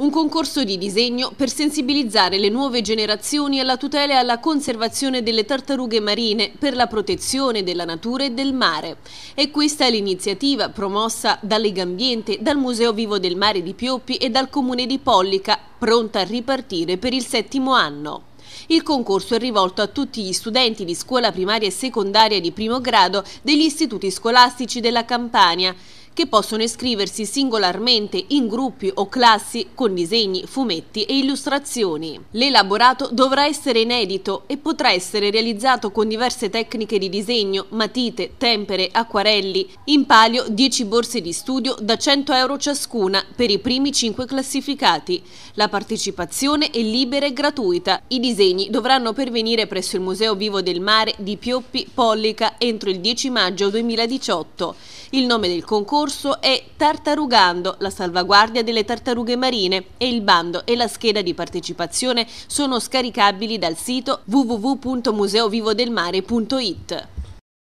Un concorso di disegno per sensibilizzare le nuove generazioni alla tutela e alla conservazione delle tartarughe marine per la protezione della natura e del mare. E questa è l'iniziativa promossa da Legambiente, dal Museo Vivo del Mare di Pioppi e dal Comune di Pollica, pronta a ripartire per il settimo anno. Il concorso è rivolto a tutti gli studenti di scuola primaria e secondaria di primo grado degli istituti scolastici della Campania che possono iscriversi singolarmente in gruppi o classi con disegni, fumetti e illustrazioni. L'elaborato dovrà essere inedito e potrà essere realizzato con diverse tecniche di disegno, matite, tempere, acquarelli, in palio 10 borse di studio da 100 euro ciascuna per i primi 5 classificati. La partecipazione è libera e gratuita. I disegni dovranno pervenire presso il Museo Vivo del Mare di Pioppi Pollica entro il 10 maggio 2018. Il nome del concorso corso è Tartarugando, la salvaguardia delle tartarughe marine e il bando e la scheda di partecipazione sono scaricabili dal sito www.museovivodelmare.it.